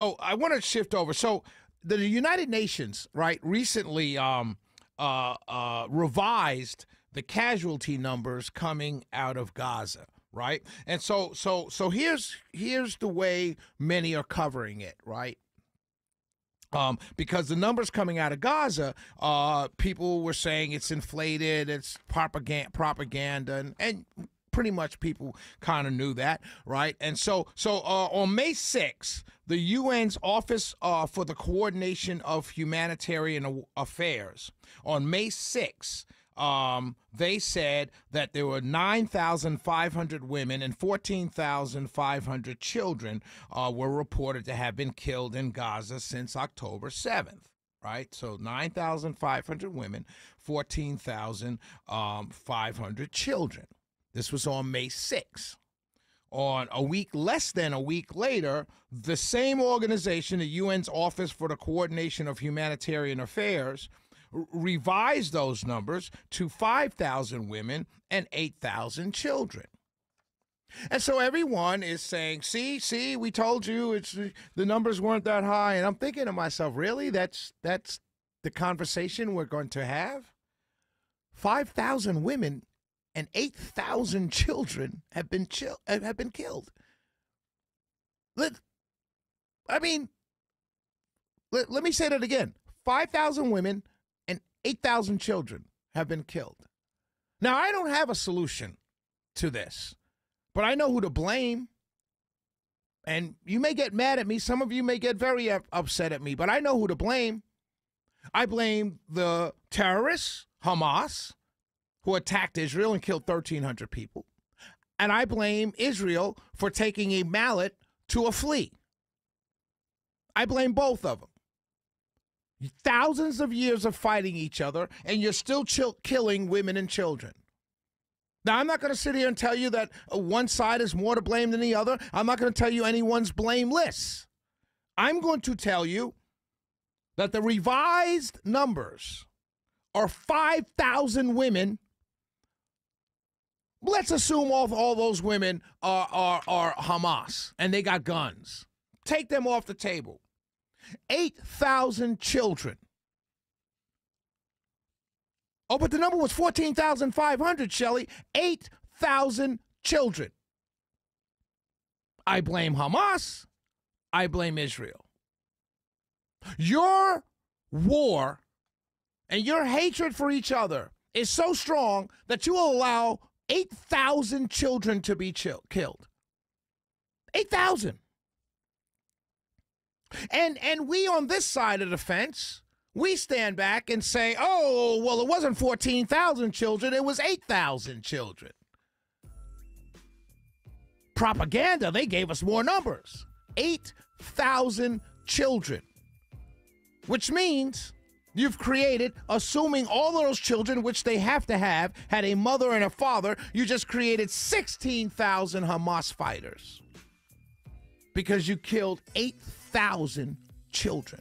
oh, I want to shift over. So the United Nations, right, recently um, uh, uh, revised the casualty numbers coming out of Gaza, right? And so, so, so here's here's the way many are covering it, right? Um, because the numbers coming out of Gaza, uh, people were saying it's inflated, it's propaganda, propaganda, and, and pretty much people kind of knew that, right? And so, so uh, on May 6th, the UN's Office uh, for the Coordination of Humanitarian Affairs, on May 6th, um, they said that there were 9,500 women and 14,500 children uh, were reported to have been killed in Gaza since October 7th. Right, so 9,500 women, 14,500 um, children. This was on May 6th. On a week less than a week later, the same organization, the UN's Office for the Coordination of Humanitarian Affairs, revised those numbers to 5,000 women and 8,000 children. And so everyone is saying, "See, see, we told you it's the numbers weren't that high." And I'm thinking to myself, "Really? That's that's the conversation we're going to have? 5,000 women and 8,000 children have been chill, have been killed. Let, I mean, let, let me say that again 5,000 women and 8,000 children have been killed. Now, I don't have a solution to this, but I know who to blame. And you may get mad at me. Some of you may get very upset at me, but I know who to blame. I blame the terrorists, Hamas who attacked Israel and killed 1,300 people. And I blame Israel for taking a mallet to a flea. I blame both of them. Thousands of years of fighting each other, and you're still killing women and children. Now, I'm not going to sit here and tell you that uh, one side is more to blame than the other. I'm not going to tell you anyone's blameless. I'm going to tell you that the revised numbers are 5,000 women Let's assume all, all those women are, are, are Hamas and they got guns. Take them off the table. 8,000 children. Oh, but the number was 14,500, Shelley. 8,000 children. I blame Hamas. I blame Israel. Your war and your hatred for each other is so strong that you will allow 8,000 children to be chill, killed. 8,000. And and we on this side of the fence, we stand back and say, "Oh, well it wasn't 14,000 children, it was 8,000 children." Propaganda, they gave us more numbers. 8,000 children. Which means you've created, assuming all those children, which they have to have, had a mother and a father, you just created 16,000 Hamas fighters because you killed 8,000 children.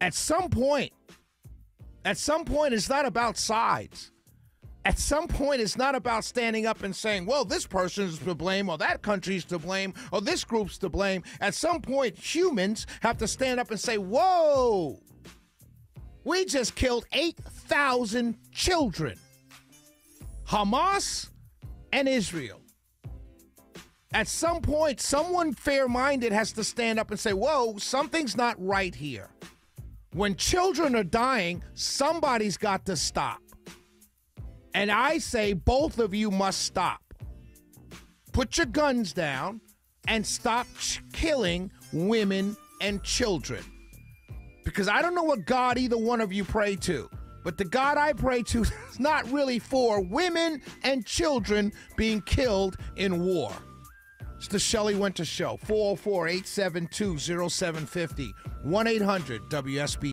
At some point, at some point, it's not about sides at some point, it's not about standing up and saying, well, this person's to blame, or that country's to blame, or this group's to blame. At some point, humans have to stand up and say, whoa, we just killed 8,000 children. Hamas and Israel. At some point, someone fair minded has to stand up and say, whoa, something's not right here. When children are dying, somebody's got to stop. And I say both of you must stop. Put your guns down and stop ch- killing women and children. Because I don't know what God either one of you pray to, but the God I pray to is not really for women and children being killed in war. It's the Shelley Winter Show, 404 872 0750, 1 800 WSB.